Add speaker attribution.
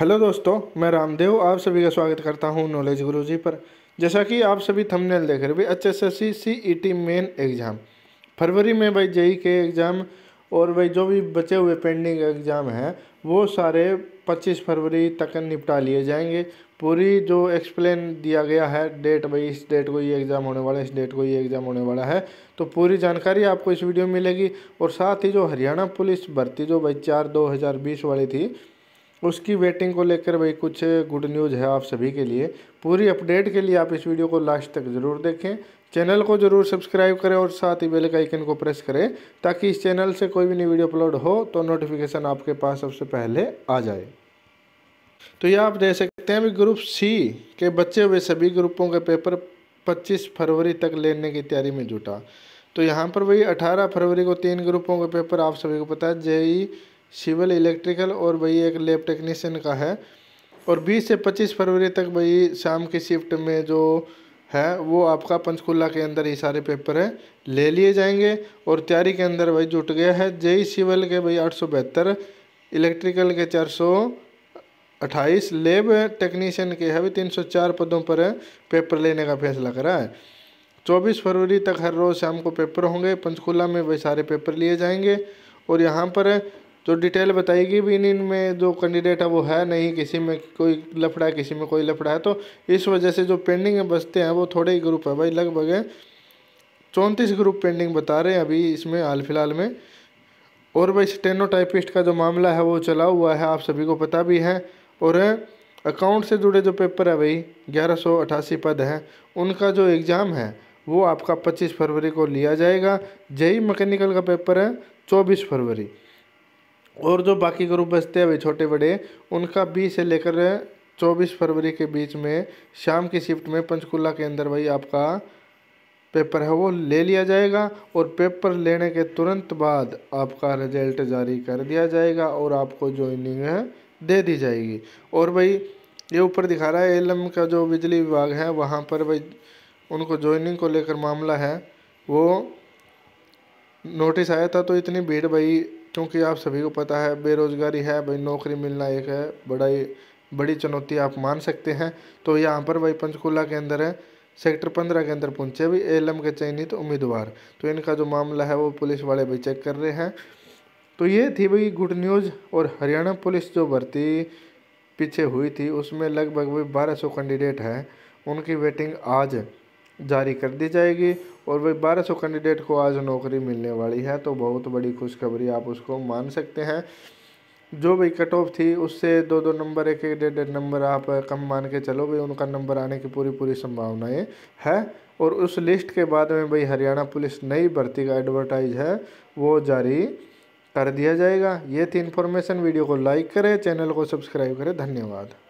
Speaker 1: hello दोस्तों मैं रामदेव आप सभी का स्वागत करता हूं नॉलेज गुरुजी पर जैसा कि आप सभी थंबनेल देख रहे H S S C C E T main exam फरवरी में भाई जेई के एग्ज़ाम और भाई जो भी बचे हुए पेंडिंग एग्ज़ाम हैं वो सारे 25 फरवरी तक निपटा लिए जाएंगे पूरी जो एक्सप्लेन दिया गया है डेट भाई इस डेट को ये एग्ज़ाम होने वाला है इस डेट को ये एग्ज़ाम होने वाला है तो पूरी जानकारी आपको इस वीडियो में मिलेगी और साथ ही जो हरियाणा पुलिस भर्ती जो भाई चार दो हज़ार बीस वाली थी उसकी वेटिंग को लेकर भाई कुछ गुड न्यूज़ है आप सभी के लिए पूरी अपडेट के लिए आप इस वीडियो को लास्ट तक ज़रूर देखें चैनल को जरूर सब्सक्राइब करें और साथ ही बेल का आइकन को प्रेस करें ताकि इस चैनल से कोई भी नई वीडियो अपलोड हो तो नोटिफिकेशन आपके पास सबसे पहले आ जाए तो यह आप देख सकते हैं अभी ग्रुप सी के बचे हुए सभी ग्रुपों के पेपर 25 फरवरी तक लेने की तैयारी में जुटा तो यहाँ पर वही 18 फरवरी को तीन ग्रुपों के पेपर आप सभी को पता है जेई सिविल इलेक्ट्रिकल और भाई एक लेब टेक्नीशियन का है और 20 से 25 फरवरी तक भाई शाम की शिफ्ट में जो है वो आपका पंचकूला के अंदर ये सारे पेपर है ले लिए जाएंगे और तैयारी के अंदर भाई जुट गया है जेई सिविल के भाई आठ इलेक्ट्रिकल के चार अट्ठाईस लेब टेक्नीशियन के है भी तीन सौ चार पदों पर पेपर लेने का फैसला करा है चौबीस फरवरी तक हर रोज़ शाम को पेपर होंगे पंचकूला में वही सारे पेपर लिए जाएंगे और यहाँ पर तो डिटेल बताएगी भी नहीं इनमें जो कैंडिडेट है वो है नहीं किसी में कोई लफड़ा है किसी में कोई लफड़ा है तो इस वजह से जो पेंडिंग में बचते हैं वो थोड़े ही ग्रुप है भाई लगभग चौंतीस ग्रुप पेंडिंग बता रहे हैं अभी इसमें हाल फिलहाल में और भाई स्टेनो टाइपिस्ट का जो मामला है वो चला हुआ है आप सभी को पता भी है और अकाउंट से जुड़े जो पेपर है भाई ग्यारह पद हैं उनका जो एग्ज़ाम है वो आपका 25 फरवरी को लिया जाएगा जेई मैकेनिकल का पेपर है 24 फरवरी और जो बाकी ग्रुप बचते हैं अभी छोटे बड़े उनका बीस से लेकर चौबीस फरवरी के बीच में शाम की शिफ्ट में पंचकूला के अंदर भाई आपका पेपर है वो ले लिया जाएगा और पेपर लेने के तुरंत बाद आपका रिजल्ट जारी कर दिया जाएगा और आपको ज्वाइनिंग दे दी जाएगी और भाई ये ऊपर दिखा रहा है एलएम का जो बिजली विभाग है वहाँ पर भाई उनको ज्वाइनिंग को लेकर मामला है वो नोटिस आया था तो इतनी भीड़ भाई क्योंकि आप सभी को पता है बेरोज़गारी है भाई नौकरी मिलना एक है बड़ा ही बड़ी चुनौती आप मान सकते हैं तो यहाँ पर भाई पंचकूला के अंदर है सेक्टर पंद्रह के अंदर पहुँचे भी एल के चयनित उम्मीदवार तो इनका जो मामला है वो पुलिस वाले भी चेक कर रहे हैं तो ये थी भाई गुड न्यूज़ और हरियाणा पुलिस जो भर्ती पीछे हुई थी उसमें लगभग भाई बारह कैंडिडेट हैं उनकी वेटिंग आज जारी कर दी जाएगी और वही 1200 कैंडिडेट को आज नौकरी मिलने वाली है तो बहुत बड़ी खुशखबरी आप उसको मान सकते हैं जो भी कट ऑफ थी उससे दो दो नंबर एक एक डेढ़ डेढ़ नंबर आप कम मान के चलो भाई उनका नंबर आने की पूरी पूरी संभावनाएँ है और उस लिस्ट के बाद में भाई हरियाणा पुलिस नई भर्ती का एडवर्टाइज है वो जारी कर दिया जाएगा ये थी इन्फॉर्मेशन वीडियो को लाइक करें चैनल को सब्सक्राइब करें धन्यवाद